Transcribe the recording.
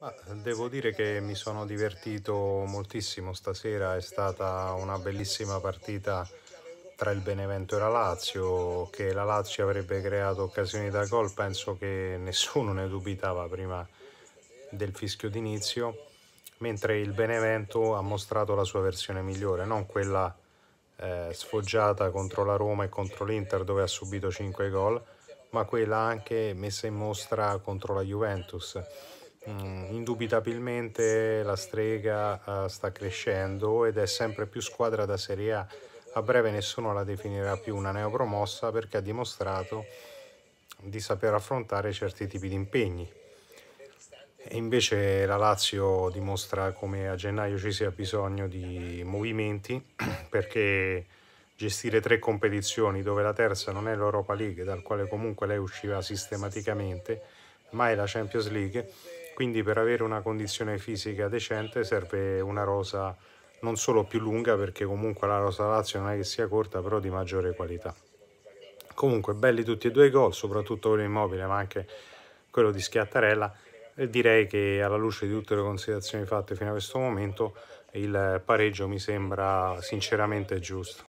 Ma devo dire che mi sono divertito moltissimo stasera, è stata una bellissima partita tra il Benevento e la Lazio, che la Lazio avrebbe creato occasioni da gol, penso che nessuno ne dubitava prima del fischio d'inizio, mentre il Benevento ha mostrato la sua versione migliore, non quella eh, sfoggiata contro la Roma e contro l'Inter dove ha subito 5 gol, ma quella anche messa in mostra contro la Juventus. Mm, indubitabilmente la strega uh, sta crescendo ed è sempre più squadra da Serie A. A breve nessuno la definirà più una neopromossa perché ha dimostrato di saper affrontare certi tipi di impegni. E invece la Lazio dimostra come a gennaio ci sia bisogno di movimenti perché gestire tre competizioni dove la terza non è l'Europa League, dal quale comunque lei usciva sistematicamente, mai la Champions League, quindi per avere una condizione fisica decente serve una rosa non solo più lunga perché comunque la rosa Lazio non è che sia corta però di maggiore qualità. Comunque belli tutti e due i gol, soprattutto quello immobile ma anche quello di Schiattarella e direi che alla luce di tutte le considerazioni fatte fino a questo momento il pareggio mi sembra sinceramente giusto.